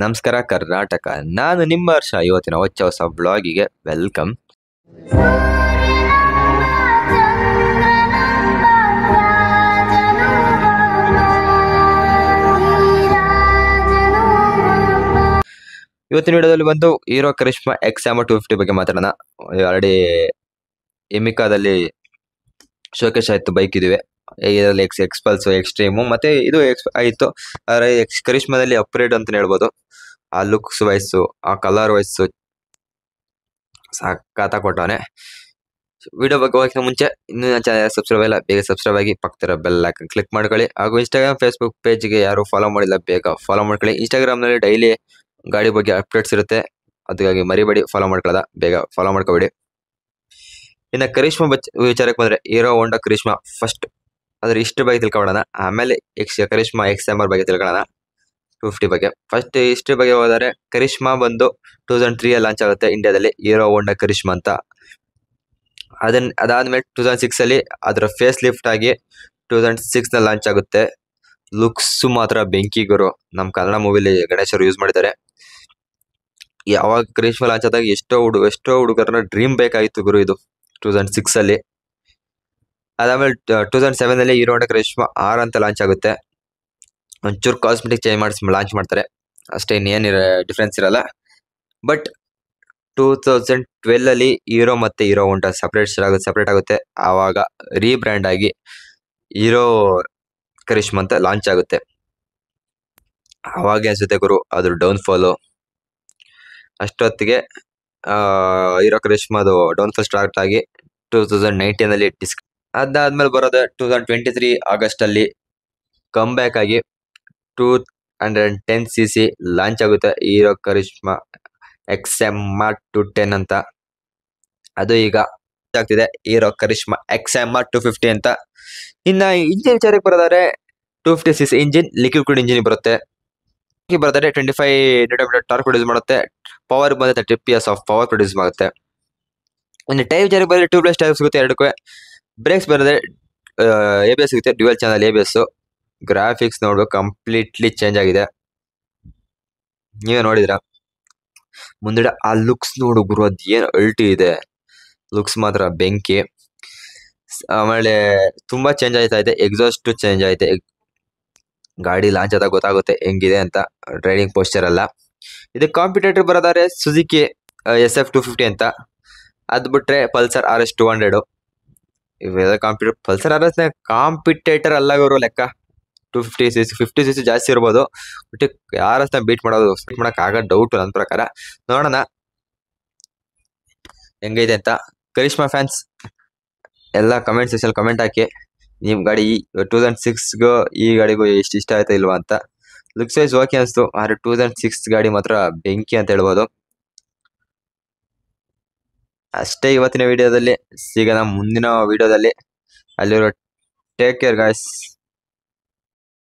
ನಮಸ್ಕಾರ ಕರ್ನಾಟಕ ನಾನು ನಿಮ್ಮ ವರ್ಷ ಇವತ್ತಿನ ಹೊಚ್ಚ ಹೊಸ ಬ್ಲಾಗಿಗೆ ವೆಲ್ಕಮ್ ಇವತ್ತಿನ ವಿಡಿಯೋದಲ್ಲಿ ಬಂದು Hero Karizma XMR two fifty ಬಗ್ಗೆ ಮಾತಾಡೋಣ ಆಲ್ರೆಡಿ ಎಮಿಕಾದಲ್ಲಿ ಶೋಕೇಶ್ ಆಯಿತು ಬೈಕ್ ಇದಿವೆ ಇದರಲ್ಲಿ ಎಕ್ಸ್ ಎಕ್ಸ್ಪಲ್ಸ್ ಎಕ್ಸ್ಟ್ರೀಮು ಮತ್ತೆ ಇದು ಎಕ್ಸ್ ಆಯಿತು ಆದರೆ ಎಕ್ಸ್ ಕರಿಷ್ಮದಲ್ಲಿ ಅಪ್ಗ್ರೇಡ್ ಅಂತ ಹೇಳ್ಬೋದು ಆ ಲುಕ್ಸ್ ವೈಸ್ ಆ ಕಲರ್ ವೈಸ್ ಸಾಕಾತ ಕೊಟ್ಟವನೆ ವಿಡಿಯೋ ಬಗ್ಗೆ ಹೋಗಿನ ಮುಂಚೆ ಇನ್ನೂ ನನ್ನ ಚಾನಲ್ ಸಬ್ಸ್ಕ್ರೈಬ್ ಇಲ್ಲ ಬೇಗ ಸಬ್ಸ್ಕ್ರೈಬ್ ಆಗಿ ಪಕ್ಕದ ಬೆಲ್ ಲೈಕನ್ ಕ್ಲಿಕ್ ಮಾಡ್ಕೊಳ್ಳಿ ಹಾಗೂ ಇನ್ಸ್ಟಾಗ್ರಾಮ್ ಫೇಸ್ಬುಕ್ ಪೇಜ್ಗೆ ಯಾರು ಫಾಲೋ ಮಾಡಿಲ್ಲ ಬೇಗ ಫಾಲೋ ಮಾಡ್ಕೊಳ್ಳಿ ನಲ್ಲಿ ಡೈಲಿ ಗಾಡಿ ಬಗ್ಗೆ ಅಪ್ಡೇಟ್ಸ್ ಇರುತ್ತೆ ಅದಕ್ಕಾಗಿ ಮರಿಬೇಡಿ ಫಾಲೋ ಮಾಡ್ಕೊಳ್ಳಲ್ಲ ಬೇಗ ಫಾಲೋ ಮಾಡ್ಕೊಬೇಡಿ ಇನ್ನು ಕರಿಷ್ಮಾ ಬಚ್ ವಿಚಾರಕ್ಕೆ ಬಂದ್ರೆ ಹೀರೋ ಹೋಂಡಾ ಕರಿಷ್ಮಾ ಫಸ್ಟ್ ಅದ್ರ ಇಷ್ಟು ಬಗ್ಗೆ ತಿಳ್ಕೊಳ್ಳೋಣ ಆಮೇಲೆ ಎಕ್ಸ್ ಕರಿಷ್ಮಾ ಎಕ್ಸ್ ಎಮ್ ಬಗ್ಗೆ ತಿಳ್ಕೊಳ್ಳೋಣ ಟೂ ಫಿಫ್ಟಿ ಬಗ್ಗೆ ಫಸ್ಟ್ ಇಷ್ಟು ಬಗ್ಗೆ ಹೋದರೆ ಕರಿಷ್ಮಾ ಬಂದು ಟೂ ತೌಸಂಡ್ ತ್ರೀಯಲ್ಲಿ ಲಾಂಚ್ ಆಗುತ್ತೆ ಇಂಡಿಯಾದಲ್ಲಿ ಹೀರೋ ಹೋಂಡಾ ಕರಿಷ್ಮಾ ಅಂತ ಅದನ್ನ ಅದಾದ್ಮೇಲೆ ಟೂ ತೌಸಂಡ್ ಅಲ್ಲಿ ಅದರ ಫೇಸ್ ಲಿಫ್ಟ್ ಆಗಿ ಟೂ ತೌಸಂಡ್ ನಲ್ಲಿ ಲಾಂಚ್ ಆಗುತ್ತೆ ಲುಕ್ಸ್ ಮಾತ್ರ ಬೆಂಕಿ ಗುರು ನಮ್ಮ ಕನ್ನಡ ಮೂವಿಲಿ ಗಣೇಶರು ಯೂಸ್ ಮಾಡಿದ್ದಾರೆ ಯಾವಾಗ ಕರಿಷ್ಮಾ ಲಾಂಚ್ ಆದಾಗ ಎಷ್ಟೋ ಹುಡುಗ ಎಷ್ಟೋ ಹುಡುಗರನ್ನ ಡ್ರೀಮ್ ಬೇಕಾಗಿತ್ತು ಗುರು ಇದು ಟೂ ತೌಸಂಡ್ ಅಲ್ಲಿ ಅದಾದಮೇಲೆ ಟೂ ತೌಸಂಡ್ ಸೆವೆನಲ್ಲಿ ಹೀರೋ ಹೋಂಡಾ ಕರಿಷ್ಮಾ ಆರ್ ಅಂತ ಲಾಂಚ್ ಆಗುತ್ತೆ ಒಂಚೂರು ಕಾಸ್ಮೆಟಿಕ್ ಚೇಂಜ್ ಮಾಡಿಸ್ ಲಾಂಚ್ ಮಾಡ್ತಾರೆ ಅಷ್ಟೇ ಇನ್ನೇನು ಡಿಫ್ರೆನ್ಸ್ ಇರಲ್ಲ ಬಟ್ ಟೂ ತೌಸಂಡ್ ಅಲ್ಲಿ ಹೀರೋ ಮತ್ತು ಹೀರೋ ಹೊಂಡ ಸಪ್ರೇಟ್ ಆಗುತ್ತೆ ಸಪ್ರೇಟ್ ಆಗುತ್ತೆ ಆವಾಗ ರೀಬ್ರ್ಯಾಂಡ್ ಆಗಿ ಹೀರೋ ಕರಿಷ್ಮಾ ಅಂತ ಲಾಂಚ್ ಆಗುತ್ತೆ ಅವಾಗ ಅನ್ಸುತ್ತೆ ಗುರು ಅದ್ರ ಡೌನ್ಫಾಲು ಅಷ್ಟೊತ್ತಿಗೆ ಹೀರೋ ಡೌನ್ ಫಾಲ್ ಸ್ಟಾರ್ಟ್ ಆಗಿ ಟೂ ತೌಸಂಡ್ ನೈನ್ಟೀನಲ್ಲಿ ಡಿಸ್ಕ್ ಅದಾದ್ಮೇಲೆ ಬರೋದು two thousand twenty three August ಅಲ್ಲಿ ಕಮ್ ಬ್ಯಾಕ್ ಆಗಿ two hundred ten C C launch ಆಗುತ್ತೆ Hero Karizma X M R two ten ಅಂತ ಅದು ಈಗ ಆಗ್ತಿದೆ Hero Karizma X M R two fifty ಅಂತ ಇನ್ನ ಇಂಜಿನ್ ವಿಚಾರಕ್ಕೆ ಬರೋದಾದ್ರೆ two fifty C C engine liquid engine ಬರುತ್ತೆ ಬರೋದಾದ್ರೆ twenty five metre torque produce ಮಾಡುತ್ತೆ ಪವರ್ ಬಂದ thirty P S of power produce ಮಾಡುತ್ತೆ ಇನ್ನು ಟೈರ್ ಜಾರಿಗೆ ಬರೋದ್ರೆ ಟ್ಯೂಬ್ಲೆಸ್ ಟೈರ್ ಸಿಗುತ್ತೆ ಎರಡಕ್ಕೂ ಬ್ರೇಕ್ಸ್ ಬರೋದೇ ಎ ಬಿ ಎಸ್ ಸಿಗುತ್ತೆ dual channel A B S graphics ನೋಡು ಕಂಪ್ಲೀಟ್ಲಿ ಚೇಂಜ್ ಆಗಿದೆ ನೀವೇ ನೋಡಿದ್ರ ಮುಂದಡೆ ಆ ಲುಕ್ಸ್ ನೋಡು ಗುರು ಅದು ಏನು ಅಲ್ಟಿ ಇದೆ ಲುಕ್ಸ್ ಮಾತ್ರ ಬೆಂಕಿ ಆಮೇಲೆ ತುಂಬಾ ಚೇಂಜ್ ಆಯ್ತಾ ಇದೆ ಎಕ್ಸಾಸ್ಟ್ ಚೇಂಜ್ ಆಯ್ತೆ ಗಾಡಿ ಲಾಂಚ್ ಆದಾಗ ಗೊತ್ತಾಗುತ್ತೆ ಹೆಂಗಿದೆ ಅಂತ ಡ್ರೈವಿಂಗ್ ಪೋಸ್ಟರ್ ಎಲ್ಲ ಇದು ಕಾಂಪಿಟೇಟರ್ ಬರೋದಾರೆ Suzuki S F two fifty ಅಂತ ಅದು ಬಿಟ್ರೆ Pulsar R S two hundred ಇವೆಲ್ಲ compete Pulsar R S competitor ಅಲ್ಲ ಇವರು ಲೆಕ್ಕ two fifty C C fifty C C ಜಾಸ್ತಿ ಇರ್ಬೋದು ಬಟ್ ಯಾರ ಬೀಟ್ ಮಾಡೋದು ಬೀಟ್ ಮಾಡೋಕ್ಕಾಗ ಡೌಟ್ ನನ್ನ ಪ್ರಕಾರ ನೋಡೋಣ ಹೆಂಗೈತೆ ಅಂತ ಕರಿಷ್ಮಾ ಫ್ಯಾನ್ಸ್ ಎಲ್ಲ ಕಮೆಂಟ್ ಸೆಕ್ಷನ್ ಕಮೆಂಟ್ ಹಾಕಿ ನಿಮ್ಮ ಗಾಡಿ ಟೂ ತೌಸಂಡ್ ಸಿಕ್ಸ್ಗೂ ಈ ಗಾಡಿಗೂ ಎಷ್ಟು ಇಷ್ಟ ಆಯ್ತಾ ಇಲ್ವಾ ಅಂತ ಲುಕ್ಸ್ ವೈಸ್ ಓಕೆ ಅನಿಸ್ತು ಆದ್ರೆ ಟೂ ತೌಸಂಡ್ ಸಿಕ್ಸ್ ಗಾಡಿ ಮಾತ್ರ ಬೆಂಕಿ ಅಂತ ಹೇಳ್ಬೋದು ಅಷ್ಟೇ ಇವತ್ತಿನ ವಿಡಿಯೋದಲ್ಲಿ ಸಿಗೋಣ ಮುಂದಿನ ವಿಡಿಯೋದಲ್ಲಿ ಅಲ್ಲಿರೋ ಟೇಕ್ ಕೇರ್ ಗಾಯ್ಸ್